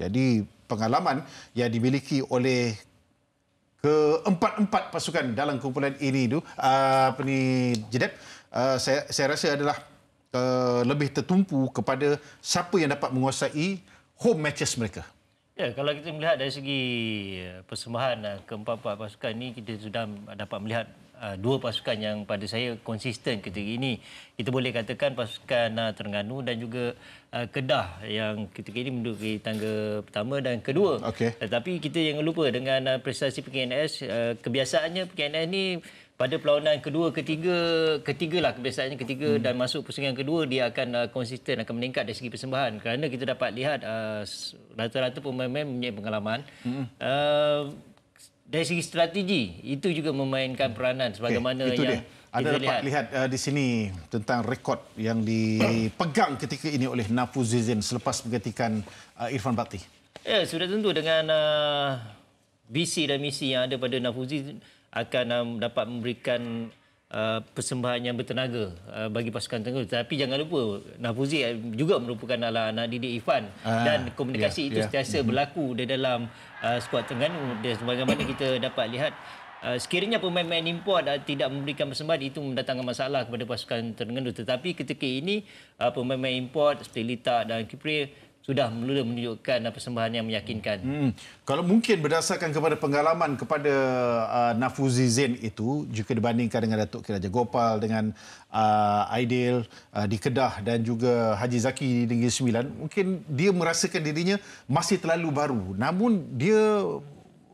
Jadi pengalaman yang dimiliki oleh keempat-empat pasukan dalam kumpulan ini itu, ah, apa ni Jedep, ah, saya, saya rasa adalah ah, lebih tertumpu kepada siapa yang dapat menguasai home matches mereka. Ya, kalau kita melihat dari segi persembahan keempat-empat pasukan ini, kita sudah dapat melihat Ah, dua pasukan yang pada saya konsisten ketika ini. Kita boleh katakan pasukan ah, Terengganu dan juga ah, Kedah yang ketika ini menduduki tangga pertama dan kedua. Tetapi okay. uh, kita jangan lupa dengan prestasi PKNS, kebiasaannya PKNS ini pada perlawanan kedua, ketiga, ketiga lah kebiasaannya ketiga hmm. dan masuk pusingan kedua, dia akan konsisten, akan meningkat dari segi persembahan. Kerana kita dapat lihat uh, rata-rata pemain-pemain mempunyai pengalaman. Hmm. Uh, dari segi strategi itu juga memainkan peranan sebagaimana okay, itu yang dia. Anda kita dapat lihat, lihat eh, di sini tentang rekod yang dipegang ketika ini oleh Nafu Zizin selepas menggantikan eh, Irfan Bakti. Ya, sudah tentu dengan eh, visi dan misi yang ada pada Nafuzi akan dapat memberikan uh, persembahan yang bertenaga uh, bagi pasukan tenggelam, Tapi jangan lupa, Nafuzi uh, juga merupakan adalah anak didik Ifan uh, dan komunikasi yeah, itu yeah. setiasa mm mm-hmm. berlaku di dalam uh, skuad tenggelam. dan sebagaimana kita dapat lihat Uh, sekiranya pemain-pemain import uh, tidak memberikan persembahan itu mendatangkan masalah kepada pasukan Terengganu tetapi ketika ini uh, pemain-pemain import seperti Lita dan Kipri sudah mula menunjukkan persembahan yang meyakinkan. Hmm. Kalau mungkin berdasarkan kepada pengalaman kepada uh, Nafuzi Zain itu jika dibandingkan dengan Datuk Kiraja Gopal dengan uh, Aidil uh, di Kedah dan juga Haji Zaki di Negeri Sembilan, mungkin dia merasakan dirinya masih terlalu baru. Namun dia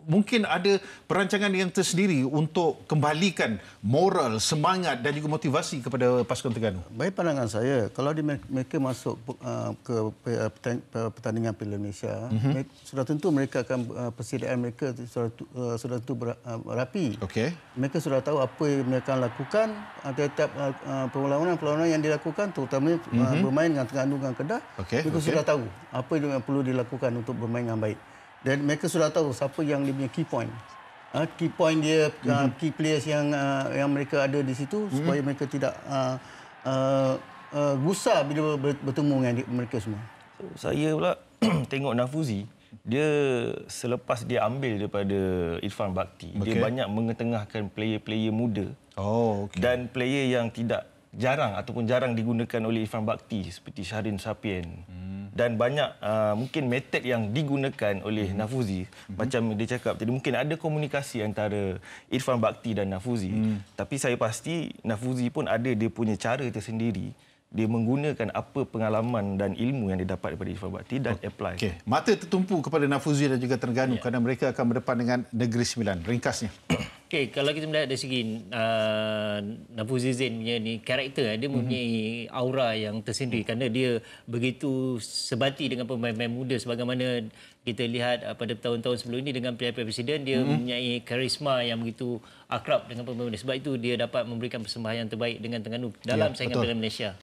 mungkin ada perancangan yang tersendiri untuk kembalikan moral, semangat dan juga motivasi kepada pasukan Terengganu? Baik pandangan saya, kalau mereka masuk uh, ke uh, pertandingan Piala Malaysia, mm-hmm. sudah tentu mereka akan uh, persediaan mereka sudah tentu, sudah tentu rapi. Okay. Mereka sudah tahu apa yang mereka lakukan terhadap perlawanan-perlawanan yang dilakukan terutamanya mm-hmm. bermain dengan Terengganu dengan Kedah. Okay. Mereka okay. sudah tahu apa yang perlu dilakukan untuk bermain dengan baik dan mereka sudah tahu siapa yang dia punya key point uh, key point dia mm-hmm. key players yang uh, yang mereka ada di situ mm-hmm. supaya mereka tidak uh, uh, uh, gusar bila bertemu dengan mereka semua so, saya pula tengok Nafuzi dia selepas dia ambil daripada Irfan Bakti okay. dia banyak mengetengahkan player-player muda oh okay. dan player yang tidak jarang ataupun jarang digunakan oleh Irfan Bakti seperti Syahrin Sapien mm dan banyak uh, mungkin method yang digunakan oleh hmm Nafuzi hmm macam dia cakap Jadi mungkin ada komunikasi antara Irfan Bakti dan Nafuzi mm. tapi saya pasti Nafuzi pun ada dia punya cara tersendiri dia menggunakan apa pengalaman dan ilmu yang dia dapat daripada Irfan Bakti dan oh, apply okay. mata tertumpu kepada Nafuzi dan juga Terengganu yeah. kerana mereka akan berdepan dengan Negeri Sembilan ringkasnya Okay, kalau kita melihat dari segi uh, Nabu Zizin punya ni karakter, eh, dia mhm. mempunyai aura yang tersendiri mm-hmm. kerana dia begitu sebati dengan pemain-pemain muda sebagaimana kita lihat uh, pada tahun-tahun sebelum ini dengan pilihan presiden dia mm-hmm. mempunyai karisma yang begitu akrab dengan pemain muda sebab itu dia dapat memberikan persembahan yang terbaik dengan Terengganu dalam yeah, saingan Piala Malaysia.